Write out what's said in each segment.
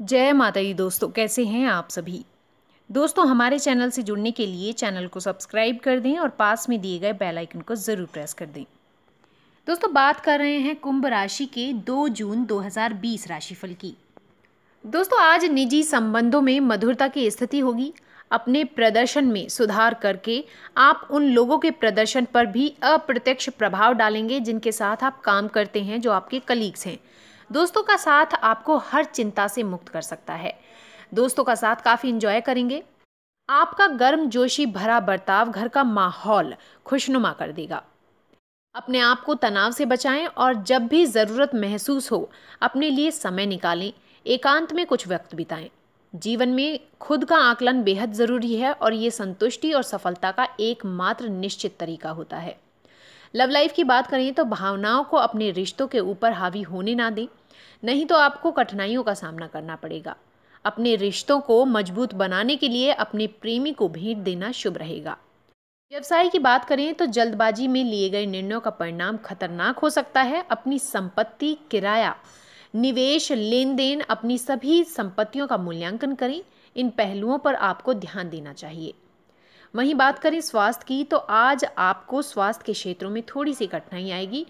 जय माता दी दोस्तों कैसे हैं आप सभी दोस्तों हमारे चैनल से जुड़ने के लिए चैनल को सब्सक्राइब कर दें और पास में दिए गए बेल आइकन को ज़रूर प्रेस कर दें दोस्तों बात कर रहे हैं कुंभ राशि के 2 जून 2020 राशिफल की दोस्तों आज निजी संबंधों में मधुरता की स्थिति होगी अपने प्रदर्शन में सुधार करके आप उन लोगों के प्रदर्शन पर भी अप्रत्यक्ष प्रभाव डालेंगे जिनके साथ आप काम करते हैं जो आपके कलीग्स हैं दोस्तों का साथ आपको हर चिंता से मुक्त कर सकता है दोस्तों का साथ काफ़ी इंजॉय करेंगे आपका गर्म जोशी भरा बर्ताव घर का माहौल खुशनुमा कर देगा अपने आप को तनाव से बचाएं और जब भी ज़रूरत महसूस हो अपने लिए समय निकालें एकांत में कुछ वक्त बिताएं जीवन में खुद का आकलन बेहद ज़रूरी है और ये संतुष्टि और सफलता का एकमात्र निश्चित तरीका होता है लव लाइफ की बात करें तो भावनाओं को अपने रिश्तों के ऊपर हावी होने ना दें नहीं तो आपको कठिनाइयों का सामना करना पड़ेगा अपने रिश्तों को मजबूत बनाने के लिए अपने प्रेमी को भेंट देना शुभ रहेगा व्यवसाय की बात करें तो जल्दबाजी में लिए गए निर्णयों का परिणाम खतरनाक हो सकता है अपनी संपत्ति किराया निवेश लेन देन अपनी सभी संपत्तियों का मूल्यांकन करें इन पहलुओं पर आपको ध्यान देना चाहिए वहीं बात करें स्वास्थ्य की तो आज आपको स्वास्थ्य के क्षेत्रों में थोड़ी सी कठिनाई आएगी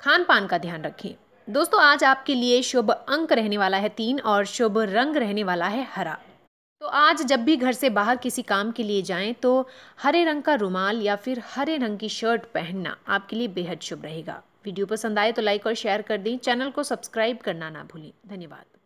खान पान का ध्यान रखें दोस्तों आज आपके लिए शुभ अंक रहने वाला है तीन और शुभ रंग रहने वाला है हरा तो आज जब भी घर से बाहर किसी काम के लिए जाएं तो हरे रंग का रुमाल या फिर हरे रंग की शर्ट पहनना आपके लिए बेहद शुभ रहेगा वीडियो पसंद आए तो लाइक और शेयर कर दें चैनल को सब्सक्राइब करना ना भूलें धन्यवाद